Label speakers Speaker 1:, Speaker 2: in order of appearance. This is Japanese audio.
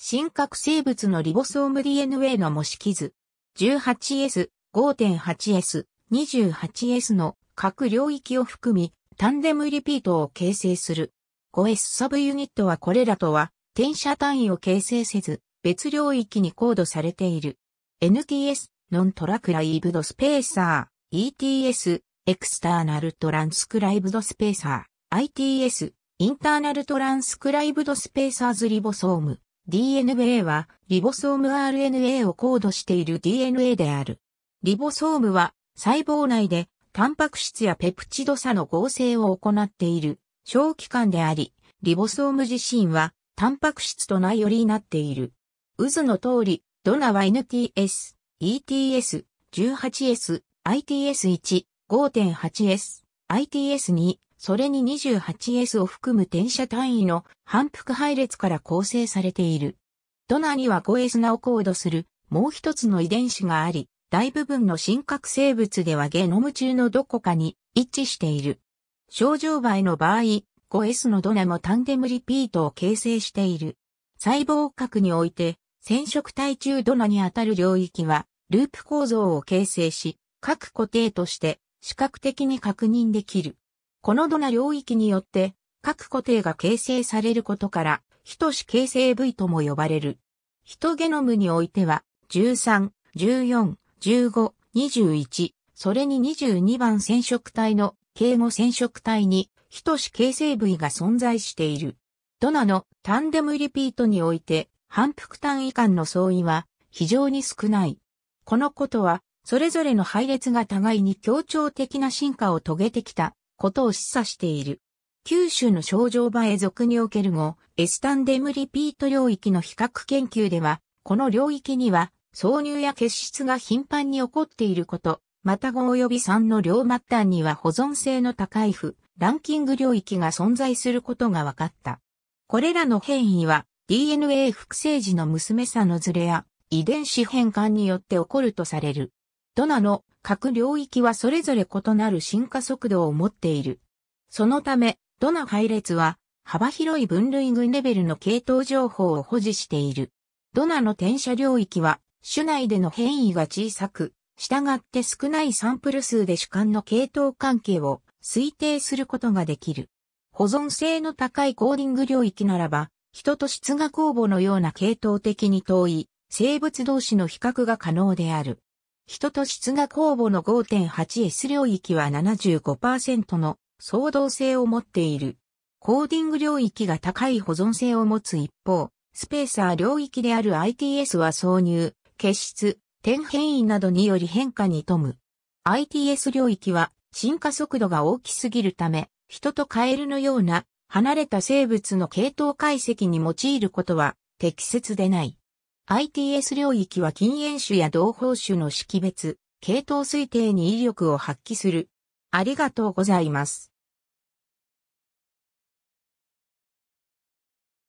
Speaker 1: 真核生物のリボソーム DNA の模式図 18S、5.8S、28S の各領域を含み、タンデムリピートを形成する。5S サブユニットはこれらとは、転写単位を形成せず、別領域にコードされている。NTS、ノントラクライブドスペーサー、ETS、エクスターナルトランスクライブドスペーサー、ITS、インターナルトランスクライブドスペーサーズリボソーム。d n a はリボソーム RNA をコードしている DNA である。リボソームは細胞内でタンパク質やペプチド差の合成を行っている小器官であり、リボソーム自身はタンパク質と内よりになっている。渦の通り、ドナは NTS、ETS、18S、ITS1、5.8S、ITS2、それに 28S を含む転写単位の反復配列から構成されている。ドナには 5S ナをコードするもう一つの遺伝子があり、大部分の真核生物ではゲノム中のどこかに一致している。症状倍の場合、5S のドナもタンデムリピートを形成している。細胞核において、染色体中ドナにあたる領域は、ループ構造を形成し、各固定として視覚的に確認できる。このドナ領域によって各固定が形成されることから、等し形成部位とも呼ばれる。ヒトゲノムにおいては、13、14、15、21、それに22番染色体の敬語染色体に、等し形成部位が存在している。ドナのタンデムリピートにおいて、反復単位間の相違は非常に少ない。このことは、それぞれの配列が互いに協調的な進化を遂げてきたことを示唆している。九州の症状場へ属における後、エスタンデムリピート領域の比較研究では、この領域には、挿入や結質が頻繁に起こっていること、また5及び3の両末端には保存性の高い負、ランキング領域が存在することが分かった。これらの変異は、DNA 複製時の娘さのズレや遺伝子変換によって起こるとされる。ドナの各領域はそれぞれ異なる進化速度を持っている。そのため、ドナ配列は幅広い分類群レベルの系統情報を保持している。ドナの転写領域は、種内での変異が小さく、従って少ないサンプル数で主観の系統関係を推定することができる。保存性の高いコーディング領域ならば、人と質が公母のような系統的に遠い生物同士の比較が可能である。人と質が公募の 5.8S 領域は75%の相動性を持っている。コーディング領域が高い保存性を持つ一方、スペーサー領域である ITS は挿入、結出、点変異などにより変化に富む。ITS 領域は進化速度が大きすぎるため、人とカエルのような離れた生物の系統解析に用いることは適切でない。ITS 領域は禁煙種や同胞種の識別、系統推定に威力を発揮する。ありがとうございます。